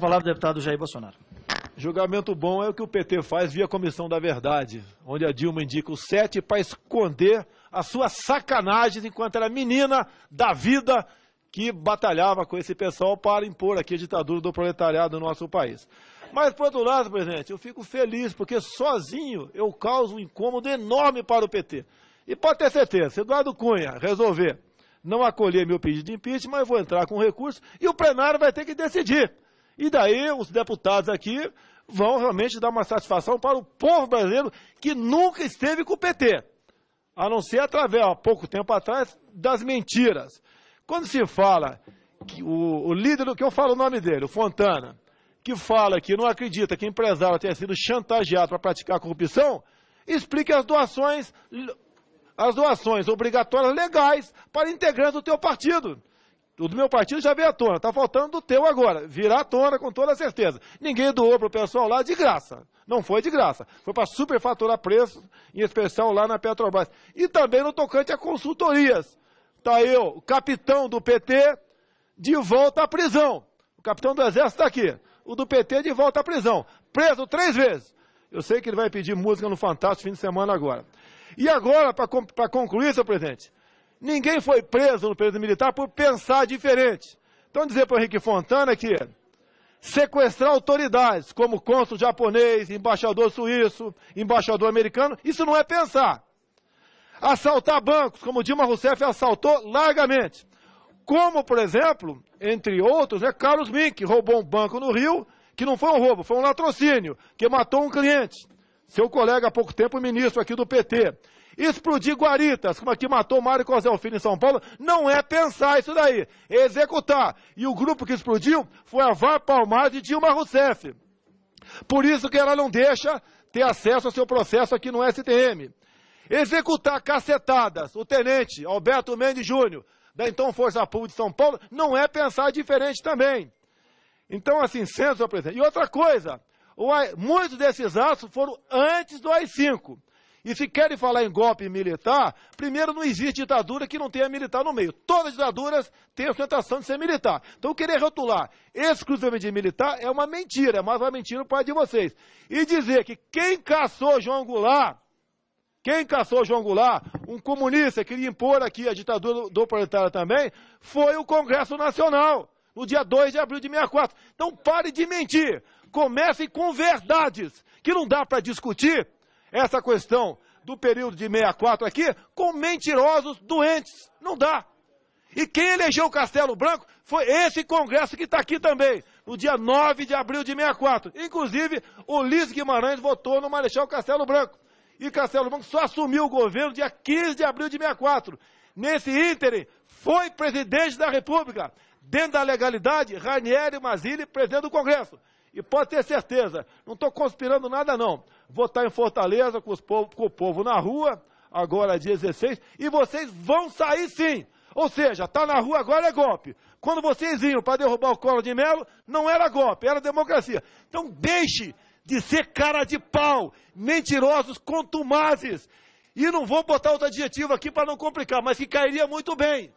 Falar, palavra do deputado Jair Bolsonaro. Julgamento bom é o que o PT faz via Comissão da Verdade, onde a Dilma indica o sete para esconder as suas sacanagens enquanto era menina da vida que batalhava com esse pessoal para impor aqui a ditadura do proletariado no nosso país. Mas, por outro lado, presidente, eu fico feliz porque sozinho eu causo um incômodo enorme para o PT. E pode ter certeza, se Eduardo Cunha resolver não acolher meu pedido de impeachment, eu vou entrar com recurso e o plenário vai ter que decidir. E daí os deputados aqui vão realmente dar uma satisfação para o povo brasileiro que nunca esteve com o PT, a não ser através, há pouco tempo atrás, das mentiras. Quando se fala que o, o líder, que eu falo o nome dele, o Fontana, que fala que não acredita que empresário tenha sido chantageado para praticar corrupção, explique as doações, as doações obrigatórias legais para integrantes do teu partido. O do meu partido já veio à tona, está faltando do teu agora. Virá à tona com toda certeza. Ninguém doou para o pessoal lá de graça. Não foi de graça. Foi para superfaturar preço, em especial lá na Petrobras. E também no tocante a consultorias. Está eu, capitão do PT, de volta à prisão. O capitão do Exército está aqui. O do PT de volta à prisão. Preso três vezes. Eu sei que ele vai pedir música no Fantástico fim de semana agora. E agora, para concluir, senhor presidente, Ninguém foi preso no período militar por pensar diferente. Então dizer para o Henrique Fontana que sequestrar autoridades, como cônsul japonês, embaixador suíço, embaixador americano, isso não é pensar. Assaltar bancos, como Dilma Rousseff assaltou largamente. Como, por exemplo, entre outros, né, Carlos Mink, roubou um banco no Rio, que não foi um roubo, foi um latrocínio, que matou um cliente seu colega há pouco tempo ministro aqui do PT. Explodir Guaritas, como aqui matou Mário Coselfino em São Paulo, não é pensar isso daí, é executar. E o grupo que explodiu foi a Var Palmar de Dilma Rousseff. Por isso que ela não deixa ter acesso ao seu processo aqui no STM. Executar cacetadas, o tenente Alberto Mendes Júnior, da então Força Pública de São Paulo, não é pensar diferente também. Então, assim, sendo, senhor presidente. E outra coisa, é, muitos desses atos foram antes do AI-5. E se querem falar em golpe militar, primeiro não existe ditadura que não tenha militar no meio. Todas as ditaduras têm a sustentação de ser militar. Então querer rotular exclusivamente de militar é uma mentira, é mais uma mentira para de vocês. E dizer que quem caçou João Goulart, quem caçou João Goulart, um comunista que queria impor aqui a ditadura do proletário também, foi o Congresso Nacional, no dia 2 de abril de 64. Então pare de mentir comecem com verdades, que não dá para discutir essa questão do período de 64 aqui com mentirosos doentes. Não dá. E quem elegeu o Castelo Branco foi esse Congresso que está aqui também, no dia 9 de abril de 64. Inclusive, o Liz Guimarães votou no Marechal Castelo Branco. E Castelo Branco só assumiu o governo dia 15 de abril de 64. Nesse ínterim, foi presidente da República. Dentro da legalidade, Ranieri Mazzilli, presidente do Congresso. E pode ter certeza, não estou conspirando nada não. Vou estar tá em Fortaleza com, povo, com o povo na rua, agora é dia 16, e vocês vão sair sim. Ou seja, está na rua agora é golpe. Quando vocês iam para derrubar o colo de Melo, não era golpe, era democracia. Então deixe de ser cara de pau, mentirosos, contumazes. E não vou botar outro adjetivo aqui para não complicar, mas que cairia muito bem.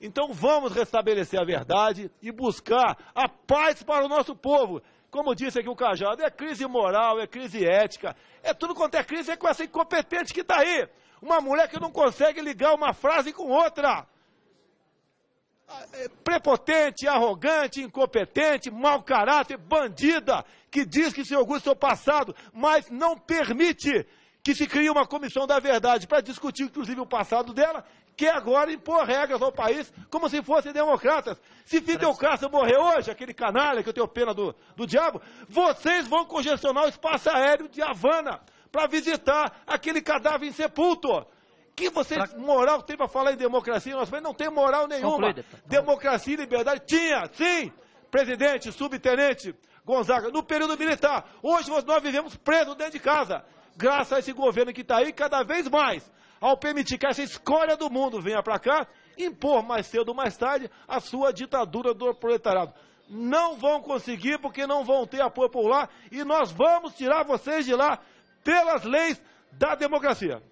Então vamos restabelecer a verdade e buscar a paz para o nosso povo. Como disse aqui o Cajado, é crise moral, é crise ética, é tudo quanto é crise, é com essa incompetente que está aí. Uma mulher que não consegue ligar uma frase com outra. Ah, é prepotente, arrogante, incompetente, mau caráter, bandida, que diz que seu Augusto é o passado, mas não permite que se cria uma comissão da verdade para discutir, inclusive, o passado dela, que agora impor regras ao país como se fossem democratas. Se Fidel Castro morrer hoje, aquele canalha que eu tenho pena do, do diabo, vocês vão congestionar o espaço aéreo de Havana para visitar aquele cadáver insepulto. Que você pra... moral tem para falar em democracia? Nós não tem moral nenhuma. Concluída. Tá? Democracia e liberdade tinha, sim. Presidente, subtenente Gonzaga, no período militar. Hoje nós vivemos presos dentro de casa graças a esse governo que está aí, cada vez mais, ao permitir que essa escória do mundo venha para cá, impor mais cedo ou mais tarde a sua ditadura do proletariado. Não vão conseguir porque não vão ter apoio por lá e nós vamos tirar vocês de lá pelas leis da democracia.